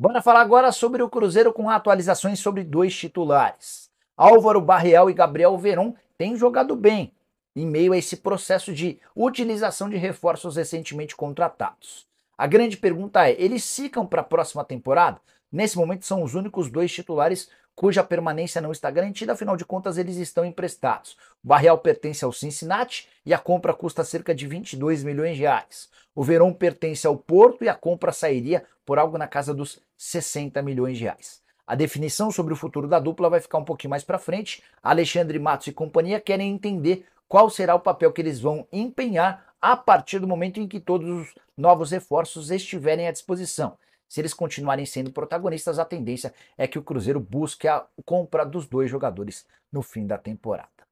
Bora falar agora sobre o Cruzeiro com atualizações sobre dois titulares. Álvaro Barreal e Gabriel Veron têm jogado bem, em meio a esse processo de utilização de reforços recentemente contratados. A grande pergunta é: eles ficam para a próxima temporada? Nesse momento são os únicos dois titulares cuja permanência não está garantida, afinal de contas eles estão emprestados. O Barreal pertence ao Cincinnati e a compra custa cerca de 22 milhões de reais. O Verón pertence ao Porto e a compra sairia por algo na casa dos 60 milhões de reais. A definição sobre o futuro da dupla vai ficar um pouquinho mais para frente. Alexandre Matos e companhia querem entender qual será o papel que eles vão empenhar a partir do momento em que todos os novos reforços estiverem à disposição. Se eles continuarem sendo protagonistas, a tendência é que o Cruzeiro busque a compra dos dois jogadores no fim da temporada.